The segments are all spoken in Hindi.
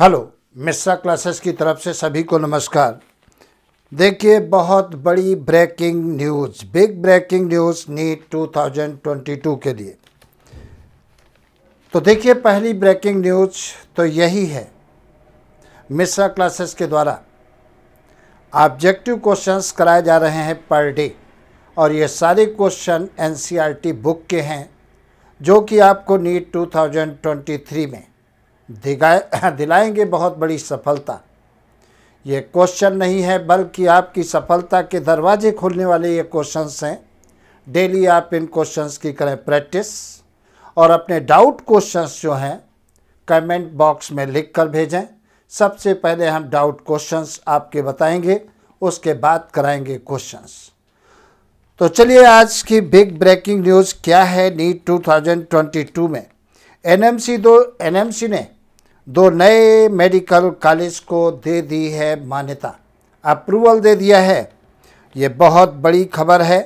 हेलो मिश्रा क्लासेस की तरफ से सभी को नमस्कार देखिए बहुत बड़ी breaking news big breaking news NEET 2022 के लिए तो देखिए पहली ब्रेकिंग न्यूज़ तो यही है मिश्रा क्लासेस के द्वारा ऑब्जेक्टिव क्वेश्चंस कराए जा रहे हैं पर डे और ये सारे क्वेश्चन एनसीईआरटी बुक के हैं जो कि आपको नीट 2023 में दिगाए दिलाएंगे बहुत बड़ी सफलता ये क्वेश्चन नहीं है बल्कि आपकी सफलता के दरवाजे खोलने वाले ये क्वेश्चंस हैं डेली आप इन क्वेश्चंस की करें प्रैक्टिस और अपने डाउट क्वेश्चंस जो हैं कमेंट बॉक्स में लिख कर भेजें सबसे पहले हम डाउट क्वेश्चंस आपके बताएंगे उसके बाद कराएंगे क्वेश्चंस तो चलिए आज की बिग ब्रेकिंग न्यूज़ क्या है नीट 2022 में एनएमसी दो एनएमसी ने दो नए मेडिकल कॉलेज को दे दी है मान्यता अप्रूवल दे दिया है ये बहुत बड़ी खबर है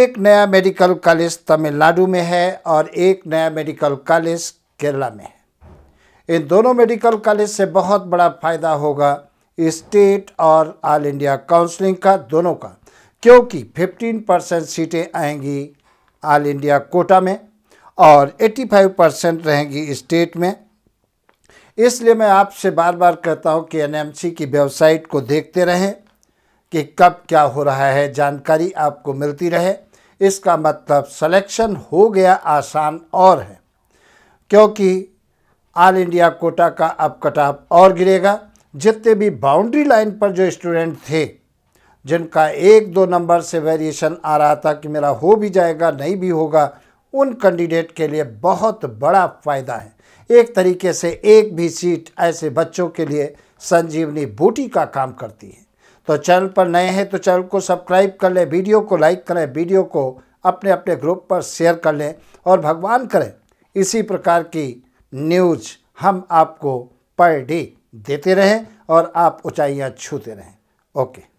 एक नया मेडिकल कॉलेज तमिलनाडु में है और एक नया मेडिकल कॉलेज केरला में है इन दोनों मेडिकल कॉलेज से बहुत बड़ा फ़ायदा होगा स्टेट और ऑल इंडिया काउंसलिंग का दोनों का क्योंकि 15 परसेंट सीटें आएंगी ऑल इंडिया कोटा में और 85 परसेंट रहेंगी स्टेट में इसलिए मैं आपसे बार बार कहता हूं कि एनएमसी की वेबसाइट को देखते रहें कि कब क्या हो रहा है जानकारी आपको मिलती रहे इसका मतलब सिलेक्शन हो गया आसान और है क्योंकि ऑल इंडिया कोटा का अब कटाप और गिरेगा जितने भी बाउंड्री लाइन पर जो स्टूडेंट थे जिनका एक दो नंबर से वेरिएशन आ रहा था कि मेरा हो भी जाएगा नहीं भी होगा उन कैंडिडेट के लिए बहुत बड़ा फ़ायदा है एक तरीके से एक भी सीट ऐसे बच्चों के लिए संजीवनी बूटी का काम करती है तो चैनल पर नए हैं तो चैनल को सब्सक्राइब कर लें वीडियो को लाइक करें वीडियो को अपने अपने ग्रुप पर शेयर कर लें और भगवान करें इसी प्रकार की न्यूज हम आपको पर डे देते रहें और आप ऊंचाइयां छूते रहें ओके